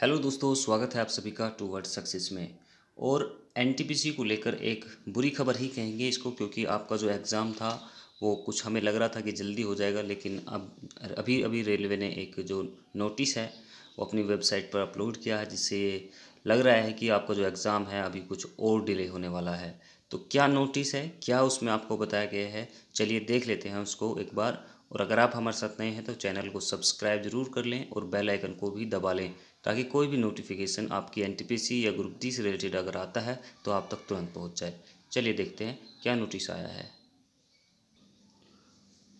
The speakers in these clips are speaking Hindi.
हेलो दोस्तों स्वागत है आप सभी का टू वर्ड सक्सेस में और एन को लेकर एक बुरी खबर ही कहेंगे इसको क्योंकि आपका जो एग्ज़ाम था वो कुछ हमें लग रहा था कि जल्दी हो जाएगा लेकिन अब अभी अभी रेलवे ने एक जो नोटिस है वो अपनी वेबसाइट पर अपलोड किया है जिससे लग रहा है कि आपका जो एग्ज़ाम है अभी कुछ और डिले होने वाला है तो क्या नोटिस है क्या उसमें आपको बताया गया है चलिए देख लेते हैं उसको एक बार और अगर आप हमारे साथ नए हैं तो चैनल को सब्सक्राइब जरूर कर लें और बेल आइकन को भी दबा लें ताकि कोई भी नोटिफिकेशन आपकी एनटीपीसी या ग्रुप डी से रिलेटेड अगर आता है तो आप तक तुरंत पहुंच जाए चलिए देखते हैं क्या नोटिस आया है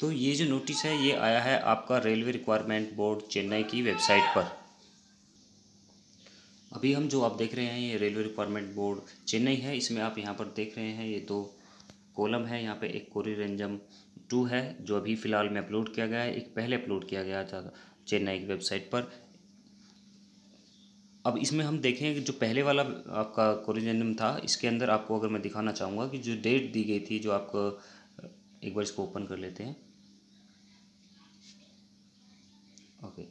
तो ये जो नोटिस है ये आया है आपका रेलवे रिक्वायरमेंट बोर्ड चेन्नई की वेबसाइट पर अभी हम जो आप देख रहे हैं ये रेलवे रिक्वायरमेंट बोर्ड चेन्नई है इसमें आप यहाँ पर देख रहे हैं ये दो कॉलम है यहाँ पे एक कोरी रेंजम टू है जो अभी फ़िलहाल में अपलोड किया गया है एक पहले अपलोड किया गया था चेन्नई की वेबसाइट पर अब इसमें हम देखें कि जो पहले वाला आपका कोरिजेंडम था इसके अंदर आपको अगर मैं दिखाना चाहूँगा कि जो डेट दी गई थी जो आपको एक बार इसको ओपन कर लेते हैं ओके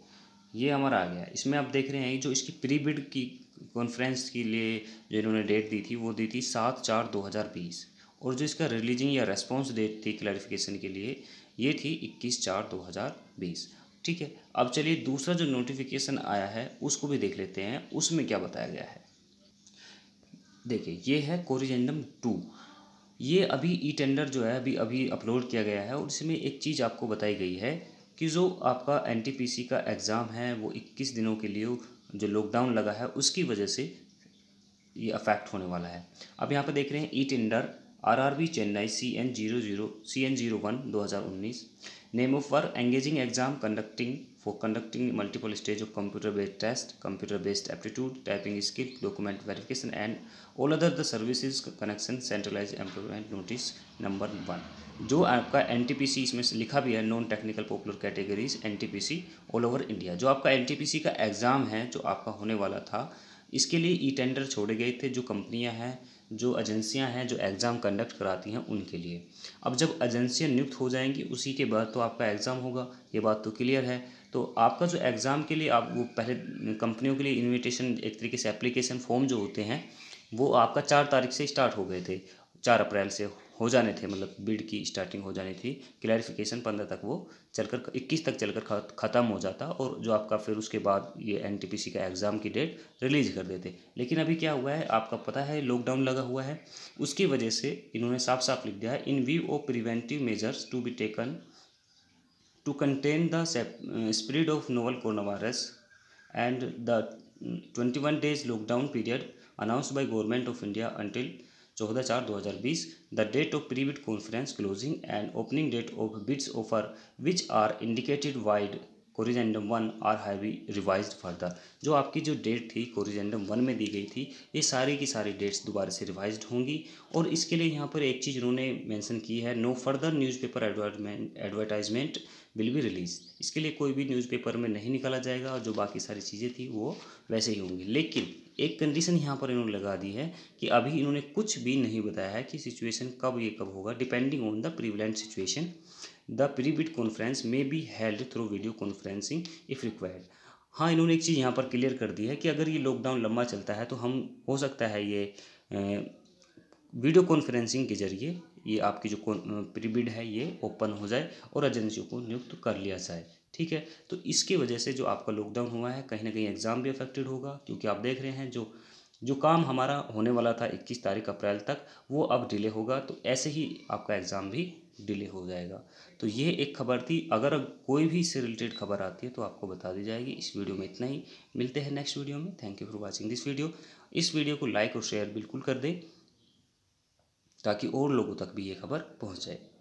ये हमारा आ गया इसमें आप देख रहे हैं जो इसकी प्री बिड की कॉन्फ्रेंस के लिए जो इन्होंने डेट दी थी वो दी थी सात चार दो हज़ार बीस और जो इसका रिलीजिंग या रेस्पॉन्स डेट थी क्लैरिफिकेशन के लिए ये थी इक्कीस चार दो हज़ार बीस ठीक है अब चलिए दूसरा जो नोटिफिकेशन आया है उसको भी देख लेते हैं उसमें क्या बताया गया है देखिए ये है कोरिजेंडम टू ये अभी ई टेंडर जो है अभी अभी अपलोड किया गया है और इसमें एक चीज़ आपको बताई गई है कि जो आपका एन का एग्ज़ाम है वो इक्कीस दिनों के लिए जो लॉकडाउन लगा है उसकी वजह से ये अफेक्ट होने वाला है अब यहाँ पर देख रहे हैं e tender RRB Chennai C N zero zero C N zero one दो हज़ार उन्नीस name of for engaging exam conducting for conducting multiple stage of computer based test computer based aptitude typing skill document verification and all other the services connection centralise employment notice number one जो आपका एन टी पी सी इसमें से लिखा भी है non technical popular categories N T P C all over India जो आपका एन टी पी सी का एग्ज़ाम है जो आपका होने वाला था इसके लिए ई टेंडर छोड़े गए थे जो कंपनियां हैं जो एजेंसियां हैं जो एग्ज़ाम कंडक्ट कराती हैं उनके लिए अब जब एजेंसियां नियुक्त हो जाएंगी उसी के बाद तो आपका एग्ज़ाम होगा ये बात तो क्लियर है तो आपका जो एग्ज़ाम के लिए आप वो पहले कंपनियों के लिए इन्विटेशन एक तरीके से एप्लीकेशन फॉर्म जो होते हैं वो आपका चार तारीख से स्टार्ट हो गए थे चार अप्रैल से हो जाने थे मतलब बिड की स्टार्टिंग हो जानी थी क्लैरिफिकेशन पंद्रह तक वो चलकर इक्कीस तक चलकर ख़त्म हो जाता और जो आपका फिर उसके बाद ये एन का एग्ज़ाम की डेट रिलीज़ कर देते लेकिन अभी क्या हुआ है आपका पता है लॉकडाउन लगा हुआ है उसकी वजह से इन्होंने साफ साफ लिख दिया है in view of preventive measures to be taken to contain the spread of novel corona virus and the twenty one days lockdown period announce by government of India until चौदह चार दो हज़ार बीस the date of prebid conference closing and opening date of bids offer which are indicated vide corrigendum one are heavy revise further जो आपकी जो डेट थी कोरिजेंडम वन में दी गई थी ये सारी की सारी डेट्स दोबारा से रिवाइज होंगी और इसके लिए यहाँ पर एक चीज़ उन्होंने मैंसन की है no further newspaper advertisement will be release इसके लिए कोई भी न्यूज़पेपर में नहीं निकाला जाएगा और जो बाकी सारी चीज़ें थी वो वैसे ही होंगी लेकिन एक कंडीशन यहाँ पर इन्होंने लगा दी है कि अभी इन्होंने कुछ भी नहीं बताया है कि सिचुएशन कब ये कब होगा depending on the prevalent situation the prebid conference may be held through video conferencing if required हाँ इन्होंने एक चीज़ यहाँ पर क्लियर कर दी है कि अगर ये लॉकडाउन लंबा चलता है तो हम हो सकता है ये वीडियो कॉन्फ्रेंसिंग के जरिए ये आपकी जो प्रीबिड है ये ओपन हो जाए और एजेंसियों को नियुक्त कर लिया जाए ठीक है तो इसकी वजह से जो आपका लॉकडाउन हुआ है कहीं ना कहीं एग्ज़ाम भी अफेक्टेड होगा क्योंकि आप देख रहे हैं जो जो काम हमारा होने वाला था 21 तारीख अप्रैल तक वो अब डिले होगा तो ऐसे ही आपका एग्ज़ाम भी डिले हो जाएगा तो ये एक खबर थी अगर कोई भी इससे रिलेटेड खबर आती है तो आपको बता दी जाएगी इस वीडियो में इतना ही मिलते हैं नेक्स्ट वीडियो में thank you for watching this video इस वीडियो को लाइक और शेयर बिल्कुल कर दें ताकि और लोगों तक भी ये खबर पहुँच जाए